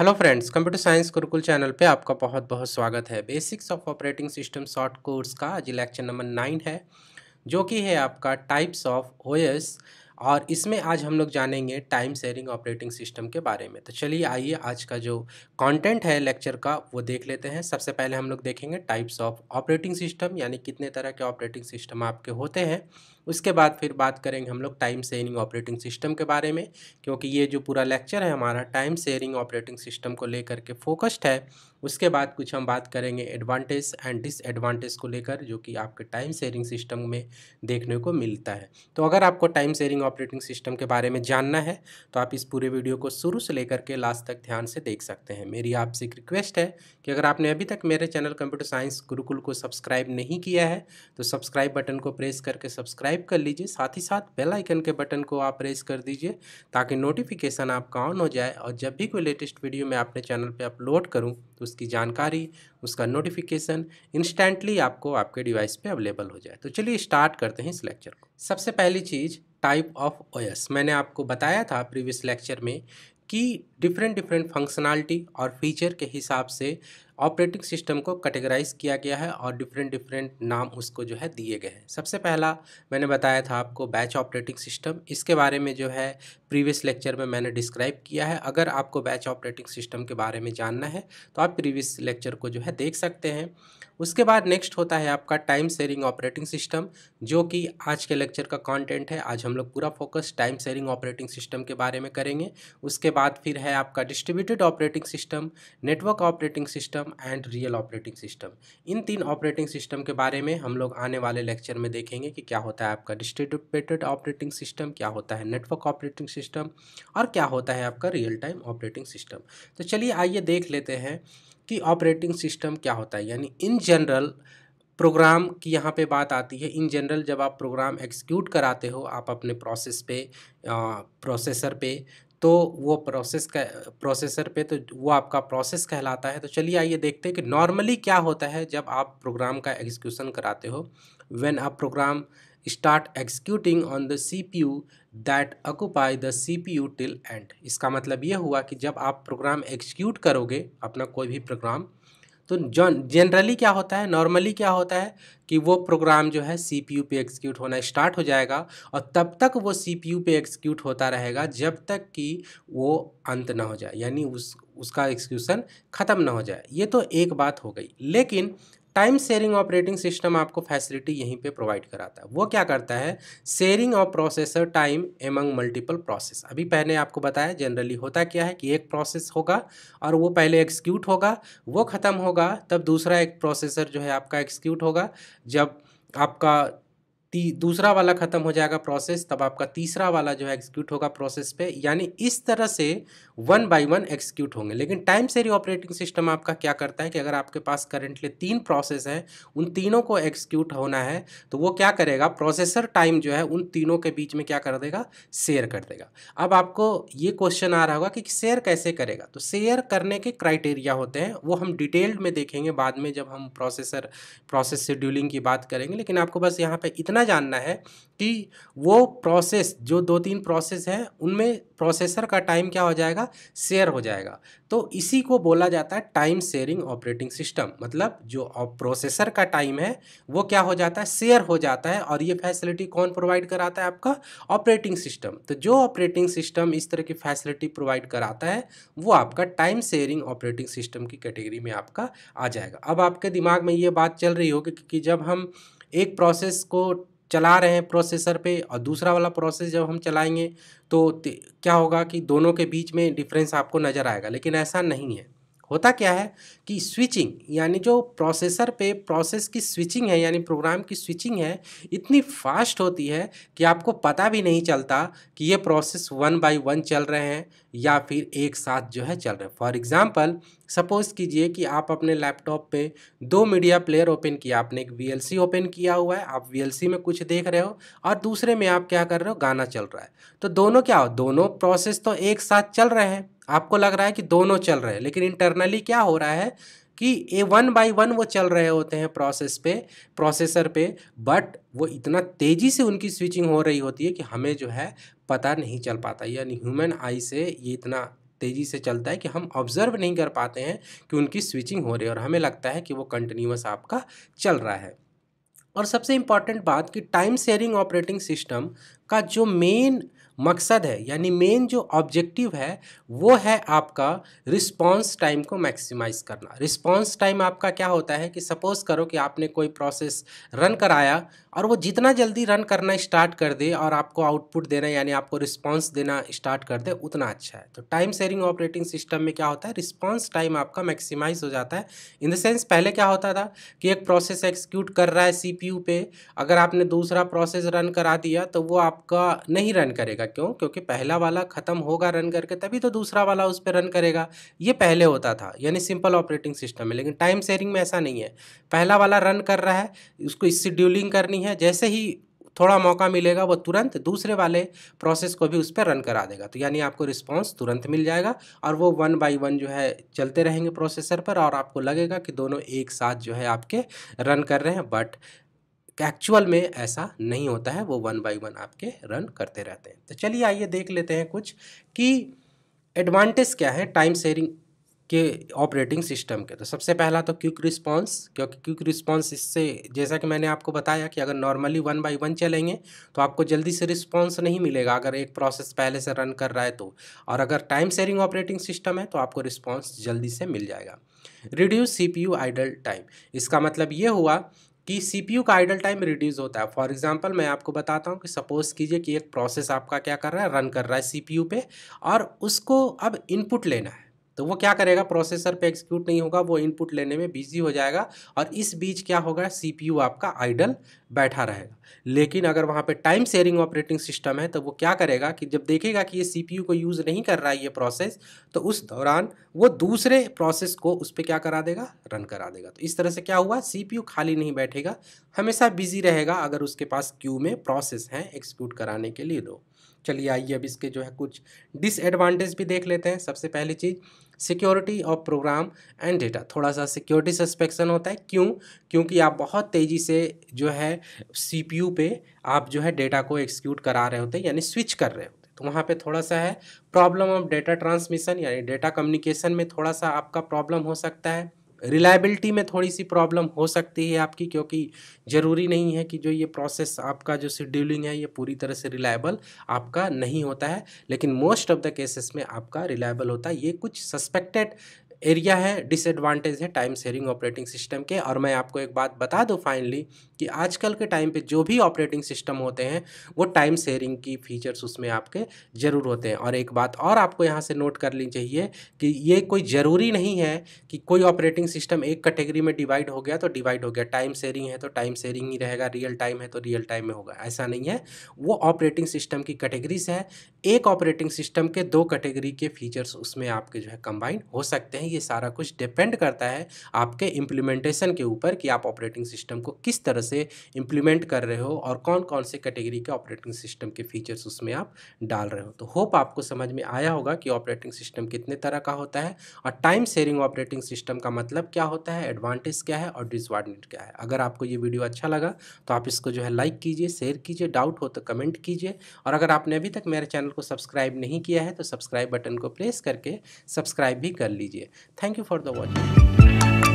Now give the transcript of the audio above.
Hello friends computer science Gurukul channel पे आपका बहुत बहुत स्वागत है basics of operating system short course का आज लेक्चर नंबर नाइन है जो कि है आपका टाइप्स ऑफ ओएस और इसमें आज हम लोग जानेंगे टाइम शेयरिंग ऑपरेटिंग सिस्टम के बारे में तो चलिए आइए आज का जो कंटेंट है लेक्चर का वो देख लेते हैं सबसे पहले हम लोग देखेंगे टाइप्स ऑफ ऑपरेटिंग सिस्टम यानी कितने तरह के ऑपरेटिंग सिस्टम आपके होते हैं उसके बाद फिर बात करेंगे हम लोग टाइम शेयरिंग ऑपरेटिंग सिस्टम के बारे में क्योंकि ये जो पूरा लेक्चर है हमारा टाइम शेयरिंग ऑपरेटिंग सिस्टम को लेकर के फोकस्ड है उसके बाद कुछ हम बात करेंगे एडवांटेज एंड डिसएडवांटेज को लेकर जो कि आपके टाइम शेयरिंग सिस्टम में देखने को मिलता है तो अगर आपको टाइम शेयरिंग ऑपरेटिंग सिस्टम के बारे में जानना है तो आप इस पूरे वीडियो को शुरू से लेकर के लास्ट तक ध्यान से देख सकते हैं मेरी आपसे एक रिक्वेस्ट है कि अगर आपने अभी तक मेरे चैनल कंप्यूटर साइंस गुरुकुल को सब्सक्राइब नहीं किया है तो सब्सक्राइब बटन को प्रेस करके सब्सक्राइब सब्सक्राइब कर लीजिए साथ ही साथ बेल आइकन के बटन को आप प्रेस कर दीजिए ताकि नोटिफिकेशन आपका ऑन हो जाए और जब भी कोई लेटेस्ट वीडियो मैं अपने चैनल पर अपलोड करूँ तो उसकी जानकारी उसका नोटिफिकेशन इंस्टेंटली आपको आपके डिवाइस पर अवेलेबल हो जाए तो चलिए स्टार्ट करते हैं इस लेक्चर को सबसे पहली चीज़ टाइप ऑफ ओएस मैंने आपको बताया था प्रीवियस लेक्चर में कि डिफरेंट डिफरेंट फंक्शनैलिटी और फीचर के हिसाब से ऑपरेटिंग सिस्टम को कैटेगराइज किया गया है और डिफरेंट डिफरेंट नाम उसको जो है दिए गए हैं सबसे पहला मैंने बताया था आपको बैच ऑपरेटिंग सिस्टम इसके बारे में जो है प्रीवियस लेक्चर में मैंने डिस्क्राइब किया है अगर आपको बैच ऑपरेटिंग सिस्टम के बारे में जानना है तो आप प्रीवियस लेक्चर को जो है देख सकते हैं उसके बाद नेक्स्ट होता है आपका टाइम शेयरिंग ऑपरेटिंग सिस्टम जो कि आज के लेक्चर का कंटेंट है आज हम लोग पूरा focus time sharing operating system के बारे में करेंगे उसके बाद फिर है आपका distributed operating system network operating system and real operating system इन तीन ऑपरेटिंग सिस्टम के बारे में हम लोग आने वाले लेक्चर में देखेंगे कि क्या होता है आपका डिस्ट्रीब्यूटेड ऑपरेटिंग सिस्टम क्या होता है नेटवर्क ऑपरेटिंग सिस्टम और क्या होता है आपका रियल टाइम ऑपरेटिंग सिस्टम तो चलिए आइए देख लेते हैं कि ऑपरेटिंग सिस्टम क्या होता है यानी इन जनरल प्रोग्राम की यहाँ पे बात आती है इन जनरल जब आप प्रोग्राम एग्जीक्यूट कराते हो आप अपने प्रोसेस पे प्रोसेसर पे तो वो प्रोसेस का प्रोसेसर पे तो वो आपका प्रोसेस कहलाता है तो चलिए आइए देखते हैं कि नॉर्मली क्या होता है जब आप प्रोग्राम का एग्जीक्यूशन कराते हो व्हेन आप program start executing on the CPU that occupy the CPU till end इसका मतलब ये हुआ कि जब आप प्रोग्राम एग्जीक्यूट करोगे अपना कोई भी प्रोग्राम तो जन जनरली क्या होता है नॉर्मली क्या होता है कि वो प्रोग्राम जो है सी पी यू पे एग्जीक्यूट होना स्टार्ट हो जाएगा और तब तक वो सी पी यू पे एग्जीक्यूट होता रहेगा जब तक कि वो अंत ना हो जाए यानी उस उसका एग्जीक्यूशन ख़त्म ना हो जाए ये तो एक बात हो गई लेकिन टाइम शेयरिंग ऑपरेटिंग सिस्टम आपको फैसिलिटी यहीं पे प्रोवाइड कराता है वो क्या करता है sharing of processor time among multiple process अभी पहले आपको बताया जनरली होता क्या है कि एक प्रोसेस होगा और वो पहले एक्सक्यूट होगा वो ख़त्म होगा तब दूसरा एक प्रोसेसर जो है आपका एक्सक्यूट होगा जब आपका दूसरा वाला ख़त्म हो जाएगा प्रोसेस तब आपका तीसरा वाला जो है एक्जीक्यूट होगा प्रोसेस पे यानी इस तरह से वन बाय वन एक्सिक्यूट होंगे लेकिन टाइम सेरी ऑपरेटिंग सिस्टम आपका क्या करता है कि अगर आपके पास करेंटली तीन प्रोसेस हैं उन तीनों को एक्सिक्यूट होना है तो वो क्या करेगा प्रोसेसर टाइम जो है उन तीनों के बीच में क्या कर देगा शेयर कर देगा अब आपको ये क्वेश्चन आ रहा होगा कि शेयर कैसे करेगा तो शेयर करने के क्राइटेरिया होते हैं वो हम डिटेल्ड में देखेंगे बाद में जब हम प्रोसेसर प्रोसेस शेड्यूलिंग की बात करेंगे लेकिन आपको बस यहाँ पर इतना इतना जानना है कि वो प्रोसेस जो दो तीन प्रोसेस हैं उनमें प्रोसेसर का टाइम क्या हो जाएगा शेयर हो जाएगा तो इसी को बोला जाता है टाइम शेयरिंग ऑपरेटिंग सिस्टम मतलब जो प्रोसेसर का टाइम है वो क्या हो जाता है शेयर हो जाता है और ये फैसिलिटी कौन प्रोवाइड कराता है आपका ऑपरेटिंग सिस्टम तो जो ऑपरेटिंग सिस्टम इस तरह की फैसिलिटी प्रोवाइड कराता है वो आपका टाइम शेयरिंग ऑपरेटिंग सिस्टम की कैटेगरी में आपका आ जाएगा अब आपके दिमाग में ये बात चल रही होगी कि जब हम एक प्रोसेस को चला रहे हैं प्रोसेसर पे और दूसरा वाला प्रोसेस जब हम चलाएंगे तो क्या होगा कि दोनों के बीच में डिफरेंस आपको नज़र आएगा लेकिन ऐसा नहीं है होता क्या है कि स्विचिंग यानी जो प्रोसेसर पे प्रोसेस की स्विचिंग है यानी प्रोग्राम की स्विचिंग है इतनी फास्ट होती है कि आपको पता भी नहीं चलता कि ये प्रोसेस वन बाय वन चल रहे हैं या फिर एक साथ जो है चल रहे हैं फॉर एग्ज़ाम्पल सपोज़ कीजिए कि आप अपने लैपटॉप पे दो मीडिया प्लेयर ओपन किया आपने एक वी ओपन किया हुआ है आप वी में कुछ देख रहे हो और दूसरे में आप क्या कर रहे हो गाना चल रहा है तो दोनों क्या हो दोनों प्रोसेस तो एक साथ चल रहे हैं आपको लग रहा है कि दोनों चल रहे हैं लेकिन इंटरनली क्या हो रहा है कि ए वन बाई वन वो चल रहे होते हैं प्रोसेस पे प्रोसेसर पे बट वो इतना तेज़ी से उनकी स्विचिंग हो रही होती है कि हमें जो है पता नहीं चल पाता यानी ह्यूमन आई से ये इतना तेज़ी से चलता है कि हम ऑब्जर्व नहीं कर पाते हैं कि उनकी स्विचिंग हो रही है और हमें लगता है कि वो कंटिन्यूस आपका चल रहा है और सबसे इम्पॉर्टेंट बात कि टाइम शेयरिंग ऑपरेटिंग सिस्टम का जो मेन मकसद है यानी मेन जो ऑब्जेक्टिव है वो है आपका रिस्पांस टाइम को मैक्सिमाइज करना रिस्पांस टाइम आपका क्या होता है कि सपोज़ करो कि आपने कोई प्रोसेस रन कराया और वो जितना जल्दी रन करना स्टार्ट कर दे और आपको आउटपुट देना यानी आपको रिस्पांस देना स्टार्ट कर दे उतना अच्छा है तो टाइम शेयरिंग ऑपरेटिंग सिस्टम में क्या होता है रिस्पांस टाइम आपका मैक्सिमाइज हो जाता है इन द सेंस पहले क्या होता था कि एक प्रोसेस एक्सिक्यूट कर रहा है सीपीयू पे अगर आपने दूसरा प्रोसेस रन करा दिया तो वो आपका नहीं रन करेगा क्यों क्योंकि पहला वाला ख़त्म होगा रन करके तभी तो दूसरा वाला उस पर रन करेगा ये पहले होता था यानी सिंपल ऑपरेटिंग सिस्टम है लेकिन टाइम शेयरिंग में ऐसा नहीं है पहला वाला रन कर रहा है उसको इस शेड्यूलिंग करनी है जैसे ही थोड़ा मौका मिलेगा वो तुरंत दूसरे वाले प्रोसेस को भी उस पर रन करा देगा तो यानी आपको रिस्पॉन्स तुरंत मिल जाएगा और वो वन बाय वन जो है चलते रहेंगे प्रोसेसर पर और आपको लगेगा कि दोनों एक साथ जो है आपके रन कर रहे हैं बट एक्चुअल में ऐसा नहीं होता है वो वन बाई वन आपके रन करते रहते हैं तो चलिए आइए देख लेते हैं कुछ कि एडवांटेज क्या है टाइम शेयरिंग के ऑपरेटिंग सिस्टम के तो सबसे पहला तो क्विक रिस्पांस क्योंकि क्विक रिस्पांस इससे जैसा कि मैंने आपको बताया कि अगर नॉर्मली वन बाय वन चलेंगे तो आपको जल्दी से रिस्पांस नहीं मिलेगा अगर एक प्रोसेस पहले से रन कर रहा है तो और अगर टाइम शेयरिंग ऑपरेटिंग सिस्टम है तो आपको रिस्पॉन्स जल्दी से मिल जाएगा reduce C P U idle time इसका मतलब ये हुआ कि सीपीयू का आइडल टाइम रिड्यूस होता है फॉर एग्जांपल मैं आपको बताता हूँ कि सपोज कीजिए कि एक प्रोसेस आपका क्या कर रहा है रन कर रहा है सीपीयू पे और उसको अब इनपुट लेना है तो वो क्या करेगा प्रोसेसर पे एक्सिक्यूट नहीं होगा वो इनपुट लेने में बिजी हो जाएगा और इस बीच क्या होगा सीपीयू आपका आइडल बैठा रहेगा लेकिन अगर वहाँ पे टाइम शेयरिंग ऑपरेटिंग सिस्टम है तो वो क्या करेगा कि जब देखेगा कि ये सीपीयू को यूज़ नहीं कर रहा है ये प्रोसेस तो उस दौरान वो दूसरे प्रोसेस को उस पर क्या करा देगा रन करा देगा तो इस तरह से क्या हुआ सी खाली नहीं बैठेगा हमेशा बिजी रहेगा अगर उसके पास क्यू में प्रोसेस हैं एक्सिक्यूट कराने के लिए लोग चलिए आइए अब इसके जो है कुछ डिसएडवांटेज भी देख लेते हैं सबसे पहली चीज़ security of program and data थोड़ा सा सिक्योरिटी सस्पेक्शन होता है क्यों क्योंकि आप बहुत तेज़ी से जो है सीपीयू पे आप जो है डेटा को एक्सिक्यूट करा रहे होते हैं यानी स्विच कर रहे हैं तो वहाँ पर थोड़ा सा है प्रॉब्लम ऑफ डेटा ट्रांसमिशन यानी डेटा कम्युनिकेशन में थोड़ा सा आपका प्रॉब्लम हो सकता है रिलायबिलिटी में थोड़ी सी प्रॉब्लम हो सकती है आपकी क्योंकि ज़रूरी नहीं है कि जो ये प्रोसेस आपका जो शेड्यूलिंग है ये पूरी तरह से रिलायबल आपका नहीं होता है लेकिन मोस्ट ऑफ द केसेस में आपका रिलायबल होता है ये कुछ सस्पेक्टेड एरिया है डिसएडवांटेज है टाइम शेयरिंग ऑपरेटिंग सिस्टम के और मैं आपको एक बात बता दूं फाइनली कि आजकल के टाइम पे जो भी ऑपरेटिंग सिस्टम होते हैं वो टाइम शेयरिंग की फीचर्स उसमें आपके ज़रूर होते हैं और एक बात और आपको यहाँ से नोट कर लेनी चाहिए कि ये कोई ज़रूरी नहीं है कि कोई ऑपरेटिंग सिस्टम एक कैटेगरी में डिवाइड हो गया तो डिवाइड हो गया टाइम शेयरिंग है तो टाइम शेयरिंग ही रहेगा रियल टाइम है तो रियल टाइम में होगा ऐसा नहीं है वो ऑपरेटिंग सिस्टम की कैटेगरीज है एक ऑपरेटिंग सिस्टम के दो कैटेगरी के फीचर्स उसमें आपके जो है कंबाइन हो सकते हैं ये सारा कुछ डिपेंड करता है आपके इम्प्लीमेंटेशन के ऊपर कि आप ऑपरेटिंग सिस्टम को किस तरह से इम्प्लीमेंट कर रहे हो और कौन कौन से कैटेगरी के ऑपरेटिंग सिस्टम के फीचर्स उसमें आप डाल रहे हो तो होप आपको समझ में आया होगा कि ऑपरेटिंग सिस्टम कितने तरह का होता है और टाइम शेयरिंग ऑपरेटिंग सिस्टम का मतलब क्या होता है एडवांटेज क्या है और डिसवाडनेट क्या है अगर आपको ये वीडियो अच्छा लगा तो आप इसको जो है लाइक कीजिए शेयर कीजिए डाउट हो तो कमेंट कीजिए और अगर आपने अभी तक मेरे चैनल को सब्सक्राइब नहीं किया है तो सब्सक्राइब बटन को प्रेस करके सब्सक्राइब भी कर लीजिए Thank you for the watching.